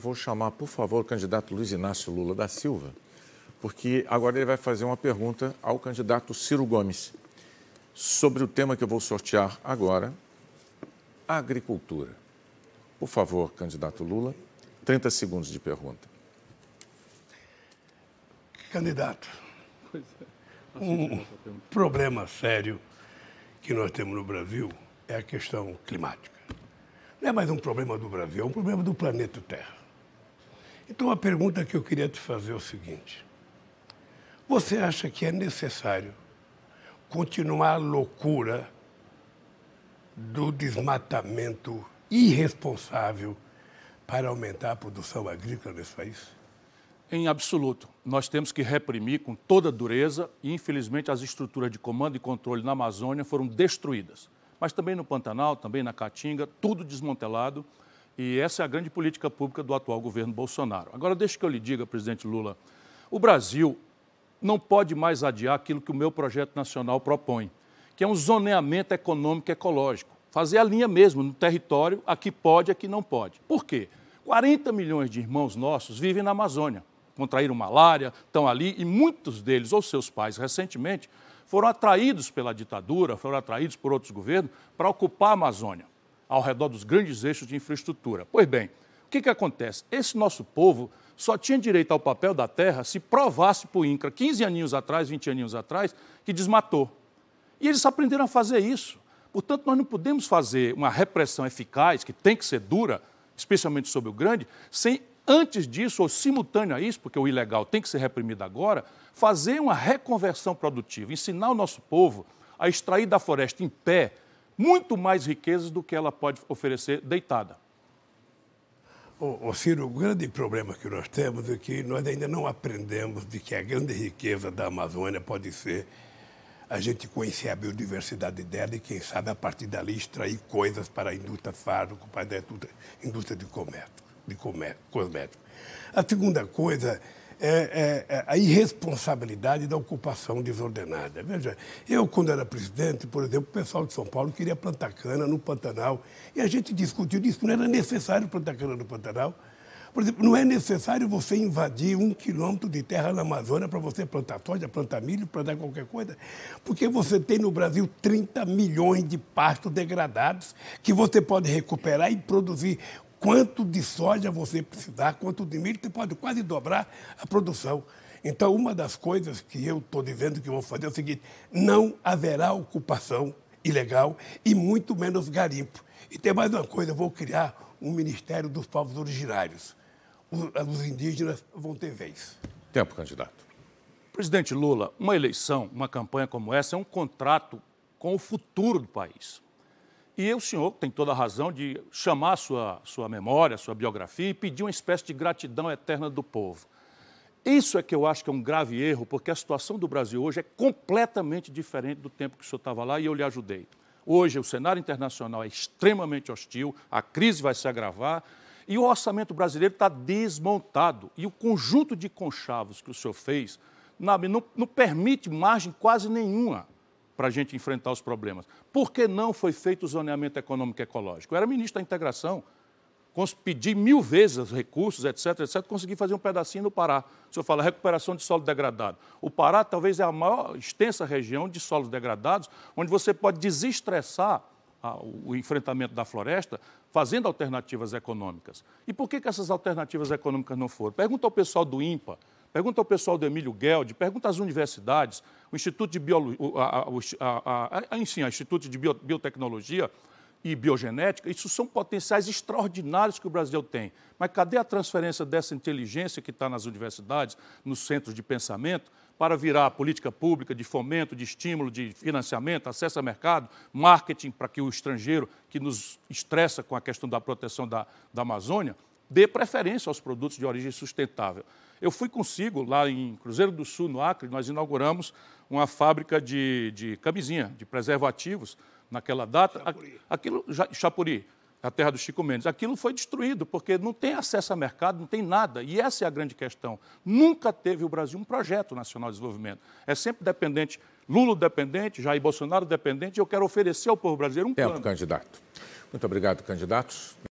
Vou chamar, por favor, o candidato Luiz Inácio Lula da Silva, porque agora ele vai fazer uma pergunta ao candidato Ciro Gomes sobre o tema que eu vou sortear agora, agricultura. Por favor, candidato Lula, 30 segundos de pergunta. Candidato, é. um problema sério que nós temos no Brasil é a questão climática. Não é mais um problema do Brasil, é um problema do planeta Terra. Então, a pergunta que eu queria te fazer é o seguinte: você acha que é necessário continuar a loucura do desmatamento irresponsável para aumentar a produção agrícola nesse país? Em absoluto. Nós temos que reprimir com toda dureza e, infelizmente, as estruturas de comando e controle na Amazônia foram destruídas. Mas também no Pantanal, também na Caatinga, tudo desmantelado. E essa é a grande política pública do atual governo Bolsonaro. Agora, deixe que eu lhe diga, presidente Lula, o Brasil não pode mais adiar aquilo que o meu projeto nacional propõe, que é um zoneamento econômico e ecológico. Fazer a linha mesmo no território, a que pode, e a que não pode. Por quê? 40 milhões de irmãos nossos vivem na Amazônia, contraíram malária, estão ali e muitos deles, ou seus pais recentemente, foram atraídos pela ditadura, foram atraídos por outros governos para ocupar a Amazônia ao redor dos grandes eixos de infraestrutura. Pois bem, o que, que acontece? Esse nosso povo só tinha direito ao papel da terra se provasse para o INCRA, 15 aninhos atrás, 20 aninhos atrás, que desmatou. E eles aprenderam a fazer isso. Portanto, nós não podemos fazer uma repressão eficaz, que tem que ser dura, especialmente sobre o grande, sem antes disso, ou simultâneo a isso, porque o ilegal tem que ser reprimido agora, fazer uma reconversão produtiva, ensinar o nosso povo a extrair da floresta em pé muito mais riquezas do que ela pode oferecer deitada. Ô, ô, Ciro, o grande problema que nós temos é que nós ainda não aprendemos de que a grande riqueza da Amazônia pode ser a gente conhecer a biodiversidade dela e, quem sabe, a partir dali extrair coisas para a indústria fármaco, para a indústria de comércio, de comércio, cosmético. A segunda coisa é, é, é, a irresponsabilidade da ocupação desordenada. Veja, eu, quando era presidente, por exemplo, o pessoal de São Paulo queria plantar cana no Pantanal. E a gente discutiu, disso, não era necessário plantar cana no Pantanal. Por exemplo, não é necessário você invadir um quilômetro de terra na Amazônia para você plantar soja, plantar milho, plantar qualquer coisa, porque você tem no Brasil 30 milhões de pastos degradados que você pode recuperar e produzir quanto de soja você precisar, quanto de milho, você pode quase dobrar a produção. Então, uma das coisas que eu estou dizendo que vou fazer é o seguinte: não haverá ocupação ilegal e muito menos garimpo. E tem mais uma coisa: eu vou criar um Ministério dos Povos Originários. Os, os indígenas vão ter vez. Tempo, candidato. Presidente Lula, uma eleição, uma campanha como essa é um contrato com o futuro do país. E o senhor tem toda a razão de chamar sua, sua memória, sua biografia e pedir uma espécie de gratidão eterna do povo. Isso é que eu acho que é um grave erro, porque a situação do Brasil hoje é completamente diferente do tempo que o senhor estava lá e eu lhe ajudei. Hoje o cenário internacional é extremamente hostil, a crise vai se agravar e o orçamento brasileiro está desmontado. E o conjunto de conchavos que o senhor fez não, não, não permite margem quase nenhuma para a gente enfrentar os problemas. Por que não foi feito o zoneamento econômico e ecológico? Eu era ministro da integração, pedi mil vezes os recursos, etc, etc, consegui fazer um pedacinho no Pará. O senhor fala recuperação de solo degradado. O Pará talvez é a maior extensa região de solos degradados, onde você pode desestressar o enfrentamento da floresta, fazendo alternativas econômicas. E por que, que essas alternativas econômicas não foram? Pergunta ao pessoal do INPA, Pergunta ao pessoal do Emílio Geld, pergunta às universidades, o Instituto de Biologia, enfim, o Instituto de Biotecnologia e Biogenética, isso são potenciais extraordinários que o Brasil tem. Mas cadê a transferência dessa inteligência que está nas universidades, nos centros de pensamento, para virar política pública de fomento, de estímulo, de financiamento, acesso a mercado, marketing para que o estrangeiro que nos estressa com a questão da proteção da, da Amazônia dê preferência aos produtos de origem sustentável. Eu fui consigo, lá em Cruzeiro do Sul, no Acre, nós inauguramos uma fábrica de, de camisinha, de preservativos, naquela data. Chapuri. Aquilo, já, Chapuri, a terra do Chico Mendes. Aquilo foi destruído, porque não tem acesso a mercado, não tem nada. E essa é a grande questão. Nunca teve o Brasil um projeto nacional de desenvolvimento. É sempre dependente, Lula dependente, Jair Bolsonaro dependente. Eu quero oferecer ao povo brasileiro um Tempo, plano. candidato. Muito obrigado, candidatos.